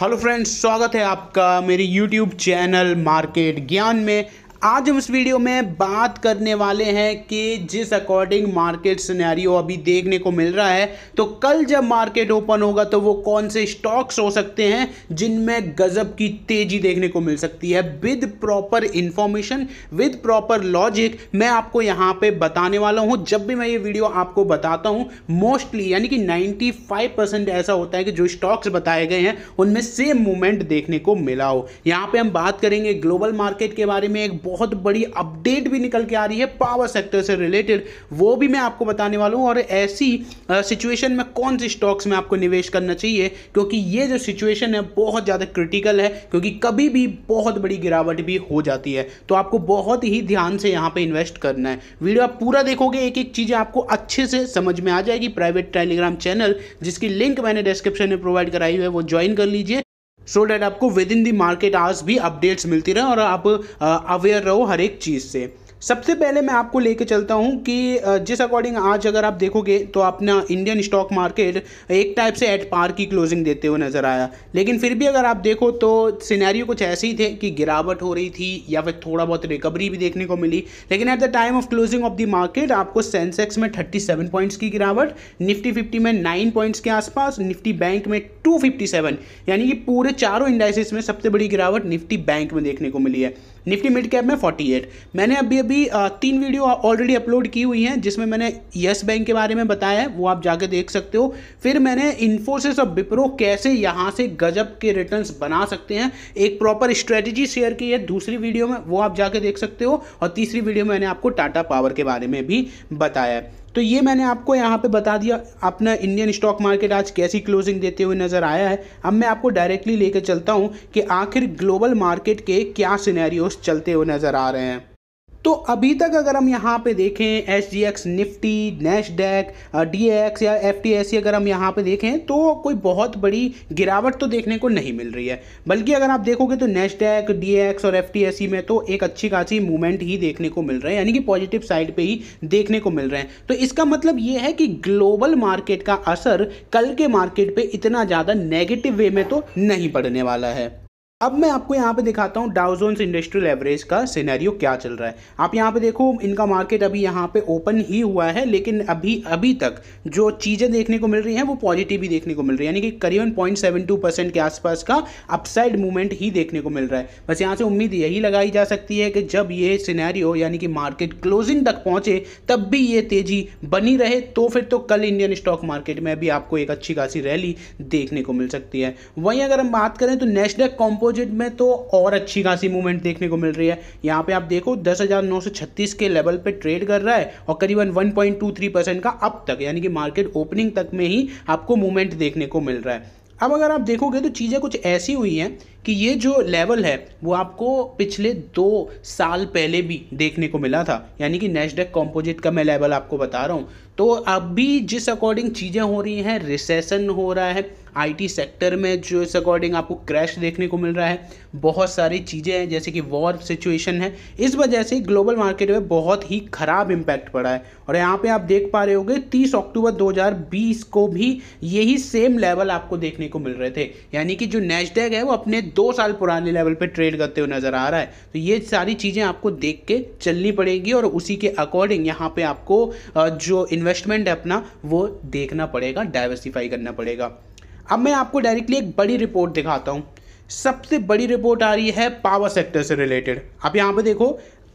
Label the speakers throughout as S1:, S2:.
S1: hello friends स्वागत है आपका मेरी यूट्यूब चैनल मार्केट ज्ञान में आज हम इस वीडियो में बात करने वाले हैं कि जिस अकॉर्डिंग मार्केट सिनेरियो अभी देखने को मिल रहा है तो कल जब मार्केट ओपन होगा तो वो कौन से स्टॉक्स हो सकते हैं जिनमें गजब की तेजी देखने को मिल सकती है with proper information with proper logic मैं आपको यहाँ पे बताने वाला हूं जब भी मैं ये वीडियो आपको बताता हूँ मोस्टली यानी कि 95 परसेंट ऐसा होता है कि जो स्टॉक्स बताए गए हैं उनमें सेम मूवमेंट देखने को मिला हो यहां पर हम बात करेंगे ग्लोबल मार्केट के बारे में एक बहुत बड़ी अपडेट भी निकल के आ रही है पावर सेक्टर से रिलेटेड वो भी मैं आपको बताने वाला हूँ और ऐसी सिचुएशन में कौन से स्टॉक्स में आपको निवेश करना चाहिए क्योंकि ये जो सिचुएशन है बहुत ज़्यादा क्रिटिकल है क्योंकि कभी भी बहुत बड़ी गिरावट भी हो जाती है तो आपको बहुत ही ध्यान से यहाँ पर इन्वेस्ट करना है वीडियो आप पूरा देखोगे एक एक चीज़ें आपको अच्छे से समझ में आ जाएगी प्राइवेट टेलीग्राम चैनल जिसकी लिंक मैंने डिस्क्रिप्शन में प्रोवाइड कराई हुई है वो ज्वाइन कर लीजिए सो डैट आपको within the market hours भी अपडेट्स मिलती रहे और आप अवेयर uh, रहो हर एक चीज़ से सबसे पहले मैं आपको लेके चलता हूँ कि जिस अकॉर्डिंग आज अगर आप देखोगे तो अपना इंडियन स्टॉक मार्केट एक टाइप से एट पार की क्लोजिंग देते हुए नज़र आया लेकिन फिर भी अगर आप देखो तो सिनेरियो कुछ ऐसे ही थे कि गिरावट हो रही थी या फिर थोड़ा बहुत रिकवरी भी देखने को मिली लेकिन at the time of closing of the market आपको सेंसेक्स में थर्टी पॉइंट्स की गिरावट निफ्टी फिफ्टी में नाइन पॉइंट्स के आसपास निफ्टी बैंक में टू यानी कि पूरे चारों इंडाइसिस में सबसे बड़ी गिरावट निफ्टी बैंक में देखने को मिली है निफ्टी मिड कैप में 48 मैंने अभी अभी तीन वीडियो ऑलरेडी अपलोड की हुई हैं जिसमें मैंने यस बैंक के बारे में बताया है वो आप जाके देख सकते हो फिर मैंने इन्फोसिस और विप्रो कैसे यहाँ से गजब के रिटर्न बना सकते हैं एक प्रॉपर स्ट्रैटेजी शेयर की है दूसरी वीडियो में वो आप जाके देख सकते हो और तीसरी वीडियो में मैंने आपको टाटा पावर के बारे में भी बताया है तो ये मैंने आपको यहाँ पे बता दिया अपना इंडियन स्टॉक मार्केट आज कैसी क्लोजिंग देते हुए नज़र आया है अब मैं आपको डायरेक्टली लेकर चलता हूँ कि आखिर ग्लोबल मार्केट के क्या सिनेरियोस चलते हुए नज़र आ रहे हैं तो अभी तक अगर हम यहाँ पे देखें H D X Nifty Nasdaq D X या एफ टी एस अगर हम यहाँ पे देखें तो कोई बहुत बड़ी गिरावट तो देखने को नहीं मिल रही है बल्कि अगर आप देखोगे तो नेशडेक डी एक्स और एफ टी एस में तो एक अच्छी खासी मूवमेंट ही देखने को मिल रहे हैं यानी कि पॉजिटिव साइड पर ही देखने को मिल रहे हैं तो इसका मतलब ये है कि ग्लोबल मार्केट का असर कल के मार्केट पर इतना ज़्यादा नेगेटिव वे में तो नहीं पड़ने वाला है अब मैं आपको यहाँ पे दिखाता हूँ डाउजोन्स इंडस्ट्रियल एवरेज का सिनेरियो क्या चल रहा है आप यहाँ पे देखो इनका मार्केट अभी यहाँ पे ओपन ही हुआ है लेकिन अभी अभी तक जो चीज़ें देखने को मिल रही हैं वो पॉजिटिव ही देखने को मिल रही है यानी कि करीबन पॉइंट सेवन टू परसेंट के आसपास का अपसाइड मूवमेंट ही देखने को मिल रहा है बस यहाँ से उम्मीद यही लगाई जा सकती है कि जब ये सीनैरियो यानी कि मार्केट क्लोजिंग तक पहुँचे तब भी ये तेज़ी बनी रहे तो फिर तो कल इंडियन स्टॉक मार्केट में भी आपको एक अच्छी खासी रैली देखने को मिल सकती है वहीं अगर हम बात करें तो नेशनल कॉम्पो अपोजिट में तो और अच्छी खासी मूवमेंट देखने को मिल रही है यहाँ पे आप देखो दस के लेवल पे ट्रेड कर रहा है और करीबन 1.23 परसेंट का अब तक यानी कि मार्केट ओपनिंग तक में ही आपको मूवमेंट देखने को मिल रहा है अब अगर आप देखोगे तो चीज़ें कुछ ऐसी हुई हैं कि ये जो लेवल है वो आपको पिछले दो साल पहले भी देखने को मिला था यानी कि नेशडेक कॉम्पोजिट का मैं लेवल आपको बता रहा हूँ तो अभी जिस अकॉर्डिंग चीज़ें हो रही हैं रिसेशन हो रहा है आईटी सेक्टर में जो इस अकॉर्डिंग आपको क्रैश देखने को मिल रहा है बहुत सारी चीज़ें हैं जैसे कि वॉर सिचुएशन है इस वजह से ग्लोबल मार्केट में बहुत ही ख़राब इम्पैक्ट पड़ा है और यहाँ पे आप देख पा रहे होगे 30 अक्टूबर 2020 को भी यही सेम लेवल आपको देखने को मिल रहे थे यानी कि जो नेस्डेक है वो अपने दो साल पुराने लेवल पर ट्रेड करते हुए नज़र आ रहा है तो ये सारी चीज़ें आपको देख के चलनी पड़ेगी और उसी के अकॉर्डिंग यहाँ पर आपको जो इन्वेस्ट इन्वेस्टमेंट है अपना वो देखना पड़ेगा डाइवर्सिफाई करना पड़ेगा अब मैं आपको डायरेक्टली एक बड़ी रिपोर्ट दिखाता हूँ सबसे बड़ी रिपोर्ट आ रही है पावर सेक्टर से रिलेटेड आप यहाँ पर देखो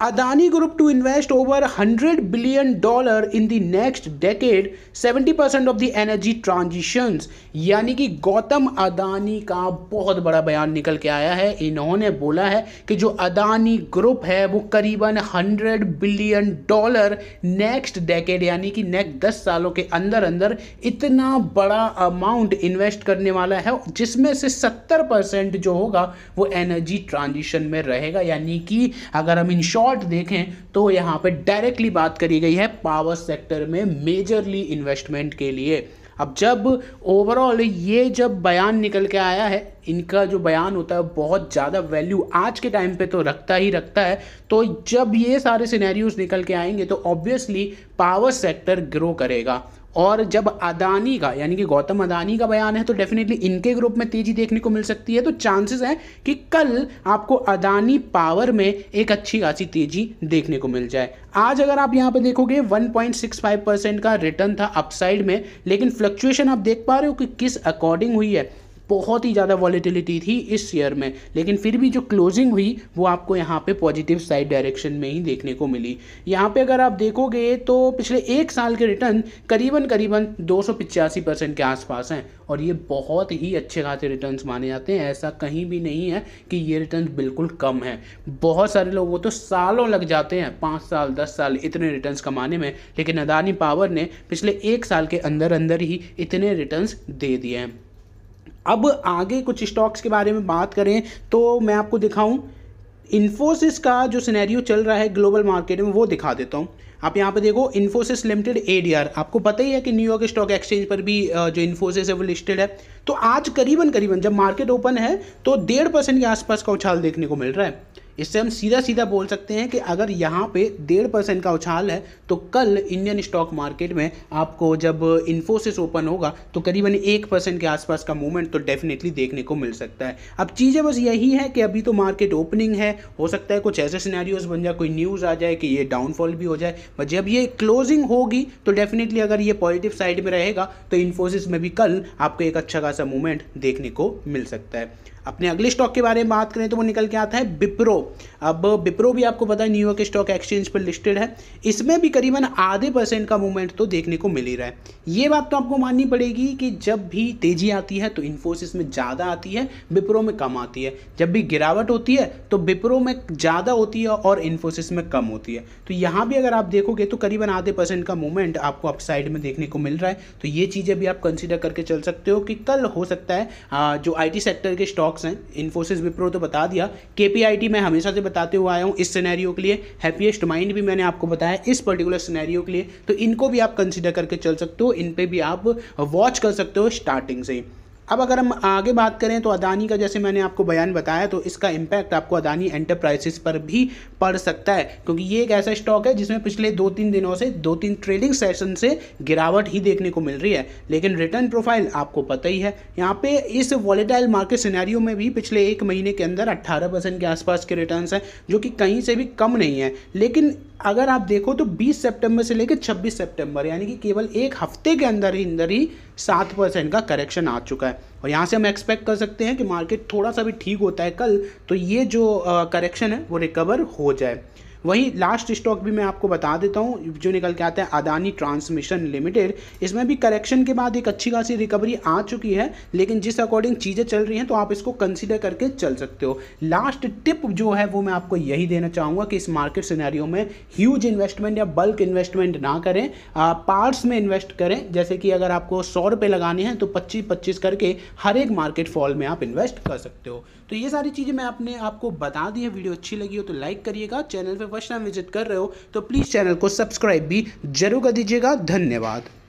S1: Adani group to invest over 100 billion dollar in the next decade 70% of the energy transitions यानी कि गौतम अदानी का बहुत बड़ा बयान निकल के आया है इन्होंने बोला है कि जो अदानी ग्रुप है वो करीबन 100 बिलियन डॉलर नेक्स्ट डेकेड यानी कि नेक्स्ट दस सालों के अंदर अंदर इतना बड़ा अमाउंट इन्वेस्ट करने वाला है जिसमें से सत्तर परसेंट जो होगा वो एनर्जी ट्रांजिशन में रहेगा यानी कि अगर हम इन शॉर्ट रिकॉर्ड देखें तो यहाँ पे डायरेक्टली बात करी गई है पावर सेक्टर में मेजरली इन्वेस्टमेंट के लिए अब जब ओवरऑल ये जब बयान निकल के आया है इनका जो बयान होता है बहुत ज़्यादा वैल्यू आज के टाइम पे तो रखता ही रखता है तो जब ये सारे सिनेरियोज निकल के आएंगे तो ऑब्वियसली पावर सेक्टर ग्रो करेगा और जब अदानी का यानी कि गौतम अदानी का बयान है तो डेफिनेटली इनके ग्रुप में तेजी देखने को मिल सकती है तो चांसेस हैं कि कल आपको अदानी पावर में एक अच्छी खासी तेजी देखने को मिल जाए आज अगर आप यहाँ पर देखोगे 1.65 परसेंट का रिटर्न था अपसाइड में लेकिन फ्लक्चुएशन आप देख पा रहे हो कि किस अकॉर्डिंग हुई है बहुत ही ज़्यादा वॉलीटिलिटी थी इस शेयर में लेकिन फिर भी जो क्लोजिंग हुई वो आपको यहाँ पे पॉजिटिव साइड डायरेक्शन में ही देखने को मिली यहाँ पे अगर आप देखोगे तो पिछले एक साल के रिटर्न करीबन करीबन दो परसेंट के आसपास हैं और ये बहुत ही अच्छे खासे रिटर्न माने जाते हैं ऐसा कहीं भी नहीं है कि ये रिटर्न बिल्कुल कम है बहुत सारे लोग वो तो सालों लग जाते हैं पाँच साल दस साल इतने रिटर्न कमाने में लेकिन अदानी पावर ने पिछले एक साल के अंदर अंदर ही इतने रिटर्न दे दिए हैं अब आगे कुछ स्टॉक्स के बारे में बात करें तो मैं आपको दिखाऊं इन्फोसिस का जो सिनेरियो चल रहा है ग्लोबल मार्केट में वो दिखा देता हूँ आप यहाँ पे देखो इन्फोसिस लिमिटेड एडीआर आपको पता ही है कि न्यूयॉर्क स्टॉक एक्सचेंज पर भी जो इन्फोसिस है वो लिस्टेड है तो आज करीबन करीबन जब मार्केट ओपन है तो डेढ़ परसेंट के आसपास का उछाल देखने को मिल रहा है इससे हम सीधा सीधा बोल सकते हैं कि अगर यहाँ पे डेढ़ परसेंट का उछाल है तो कल इंडियन स्टॉक मार्केट में आपको जब इन्फोसिस ओपन होगा तो करीबन एक परसेंट के आसपास का मूवमेंट तो डेफिनेटली देखने को मिल सकता है अब चीज़ें बस यही है कि अभी तो मार्केट ओपनिंग है हो सकता है कुछ ऐसे सिनेरियोज बन जाए कोई न्यूज़ आ जाए कि ये डाउनफॉल भी हो जाए बट जब ये क्लोजिंग होगी तो डेफिनेटली अगर ये पॉजिटिव साइड में रहेगा तो इन्फोसिस में भी कल आपको एक अच्छा खासा मूवमेंट देखने को मिल सकता है अपने अगले स्टॉक के बारे में बात करें तो वो निकल के आता है बिप्रो अब बिप्रो भी आपको पता है न्यूयॉर्क स्टॉक एक्सचेंज पर लिस्टेड है इसमें भी करीबन आधे परसेंट का मूवमेंट तो देखने को मिल ही रहा है ये बात तो आपको माननी पड़ेगी कि जब भी तेजी आती है तो इन्फोसिस में ज़्यादा आती है बिप्रो में कम आती है जब भी गिरावट होती है तो बिप्रो में ज़्यादा होती है और इन्फोसिस में कम होती है तो यहाँ भी अगर आप देखोगे तो करीबन आधे परसेंट का मूवमेंट आपको अपसाइड में देखने को मिल रहा है तो ये चीज़ें भी आप कंसिडर करके चल सकते हो कि कल हो सकता है जो आई सेक्टर के स्टॉक स्टॉक्स हैं इन्फोसिस विप्रो तो बता दिया के मैं हमेशा से बताते हुए आया हूँ इस सिनेरियो के लिए हैप्पीएस्ट माइंड भी मैंने आपको बताया इस पर्टिकुलर सिनेरियो के लिए तो इनको भी आप कंसिडर करके चल सकते हो इन पर भी आप वॉच कर सकते हो स्टार्टिंग से अब अगर हम आगे बात करें तो अदानी का जैसे मैंने आपको बयान बताया तो इसका इम्पैक्ट आपको अदानी एंटरप्राइजेस पर भी पड़ सकता है क्योंकि ये एक ऐसा स्टॉक है जिसमें पिछले दो तीन दिनों से दो तीन ट्रेडिंग सेशन से गिरावट ही देखने को मिल रही है लेकिन रिटर्न प्रोफाइल आपको पता ही है यहाँ पे इस वॉलेटाइल मार्केट सिनेरियो में भी पिछले एक महीने के अंदर अट्ठारह के आसपास के रिटर्न हैं जो कि कहीं से भी कम नहीं है लेकिन अगर आप देखो तो 20 सितंबर से लेकर 26 सितंबर यानी कि केवल एक हफ्ते के अंदर ही अंदर ही सात परसेंट का करेक्शन आ चुका है और यहाँ से हम एक्सपेक्ट कर सकते हैं कि मार्केट थोड़ा सा भी ठीक होता है कल तो ये जो करेक्शन है वो रिकवर हो जाए वही लास्ट स्टॉक भी मैं आपको बता देता हूँ जो निकल के आता है अदानी ट्रांसमिशन लिमिटेड इसमें भी करेक्शन के बाद एक अच्छी खासी रिकवरी आ चुकी है लेकिन जिस अकॉर्डिंग चीज़ें चल रही हैं तो आप इसको कंसिडर करके चल सकते हो लास्ट टिप जो है वो मैं आपको यही देना चाहूँगा कि इस मार्केट सिनेरियो में ह्यूज इन्वेस्टमेंट या बल्क इन्वेस्टमेंट ना करें पार्ट्स में इन्वेस्ट करें जैसे कि अगर आपको सौ रुपये लगाने हैं तो पच्चीस पच्चीस करके हर एक मार्केट फॉल में आप इन्वेस्ट कर सकते हो तो ये सारी चीज़ें मैं अपने आपको बता दी है वीडियो अच्छी लगी हो तो लाइक करिएगा चैनल पर वशनाम विजिट कर रहे हो तो प्लीज़ चैनल को सब्सक्राइब भी जरूर कर दीजिएगा धन्यवाद